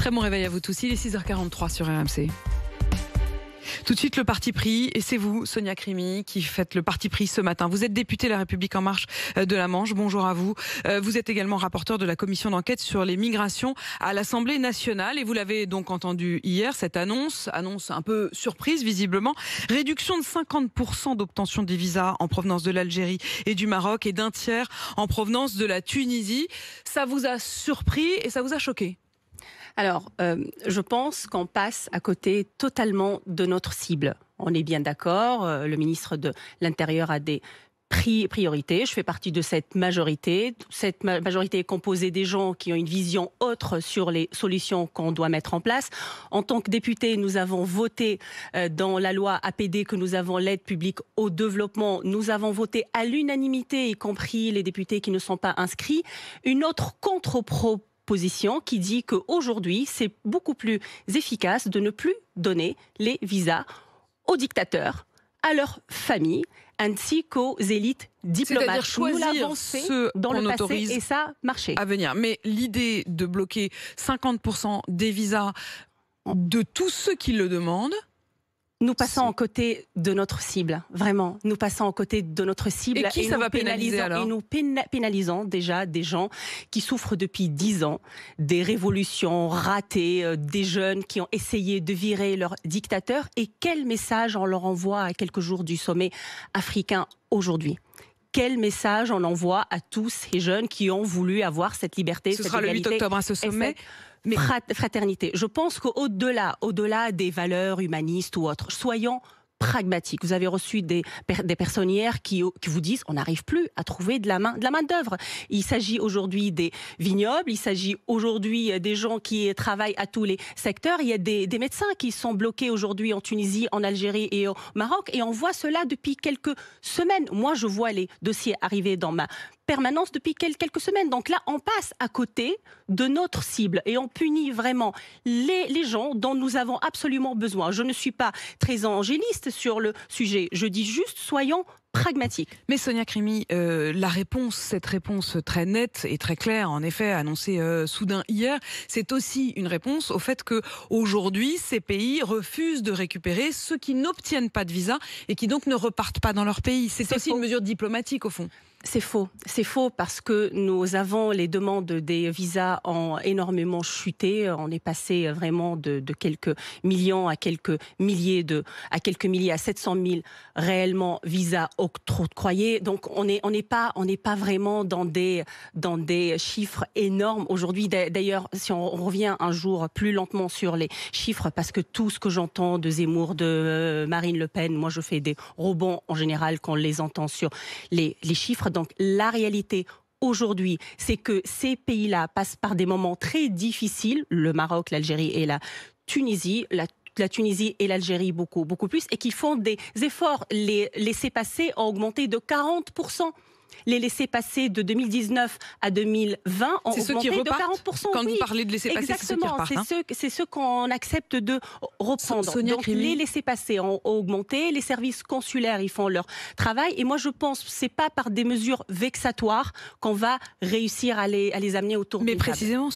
Très bon réveil à vous tous. Il est 6h43 sur RMC. Tout de suite, le parti pris. Et c'est vous, Sonia Crimi, qui faites le parti pris ce matin. Vous êtes députée La République En Marche euh, de la Manche. Bonjour à vous. Euh, vous êtes également rapporteur de la commission d'enquête sur les migrations à l'Assemblée nationale. Et vous l'avez donc entendu hier, cette annonce, annonce un peu surprise visiblement, réduction de 50% d'obtention des visas en provenance de l'Algérie et du Maroc et d'un tiers en provenance de la Tunisie. Ça vous a surpris et ça vous a choqué alors, euh, je pense qu'on passe à côté totalement de notre cible. On est bien d'accord, euh, le ministre de l'Intérieur a des priorités. Je fais partie de cette majorité. Cette majorité est composée des gens qui ont une vision autre sur les solutions qu'on doit mettre en place. En tant que député, nous avons voté euh, dans la loi APD que nous avons l'aide publique au développement. Nous avons voté à l'unanimité, y compris les députés qui ne sont pas inscrits, une autre contre-proposition qui dit qu'aujourd'hui, c'est beaucoup plus efficace de ne plus donner les visas aux dictateurs, à leurs familles, ainsi qu'aux élites diplomates. Choisir ceux dans le passé et ça marchait. À venir. Mais l'idée de bloquer 50% des visas de tous ceux qui le demandent, nous passons en côté de notre cible, vraiment. Nous passons en côté de notre cible. Et qui ça va pénaliser alors Et nous pénalisons déjà des gens qui souffrent depuis dix ans des révolutions ratées, euh, des jeunes qui ont essayé de virer leur dictateur. Et quel message on leur envoie à quelques jours du sommet africain aujourd'hui quel message on envoie à tous ces jeunes qui ont voulu avoir cette liberté. Ce sera le 8 octobre à hein, ce sommet. Mais... Fraternité. Je pense qu'au-delà, au-delà des valeurs humanistes ou autres, soyons pragmatique. Vous avez reçu des, des personnes hier qui, qui vous disent on n'arrive plus à trouver de la main de la main d'œuvre. Il s'agit aujourd'hui des vignobles, il s'agit aujourd'hui euh, des gens qui travaillent à tous les secteurs. Il y a des, des médecins qui sont bloqués aujourd'hui en Tunisie, en Algérie et au Maroc, et on voit cela depuis quelques semaines. Moi, je vois les dossiers arriver dans ma permanence depuis quelques semaines. Donc là, on passe à côté de notre cible et on punit vraiment les, les gens dont nous avons absolument besoin. Je ne suis pas très angéliste sur le sujet. Je dis juste, soyons pragmatique. Mais Sonia Crimi, euh, la réponse, cette réponse très nette et très claire, en effet annoncée euh, soudain hier, c'est aussi une réponse au fait que aujourd'hui ces pays refusent de récupérer ceux qui n'obtiennent pas de visa et qui donc ne repartent pas dans leur pays. C'est aussi une mesure diplomatique au fond. C'est faux. C'est faux parce que nous avons les demandes des visas en énormément chuté. On est passé euh, vraiment de, de quelques millions à quelques milliers de, à quelques milliers à 700 000 réellement visas trop croyez. Donc on n'est pas vraiment dans des chiffres énormes aujourd'hui. D'ailleurs, si on revient un jour plus lentement sur les chiffres, parce que tout ce que j'entends de Zemmour, de euh, Marine Le Pen, moi je fais des rebonds en général quand on les entend sur les chiffres. Donc la réalité aujourd'hui, c'est que ces pays-là passent par des moments très difficiles, le Maroc, l'Algérie et la Tunisie. La la Tunisie et l'Algérie beaucoup, beaucoup plus, et qui font des efforts. Les laissés-passer ont augmenté de 40%. Les laissés-passer de 2019 à 2020 ont augmenté de 40%. Quand vous parlez de laissés-passer, c'est ceux hein. C'est ceux, qu'on accepte de reprendre. Donc les laissés-passer ont augmenté, les services consulaires, ils font leur travail. Et moi, je pense que ce n'est pas par des mesures vexatoires qu'on va réussir à les, à les amener autour Mais précisément...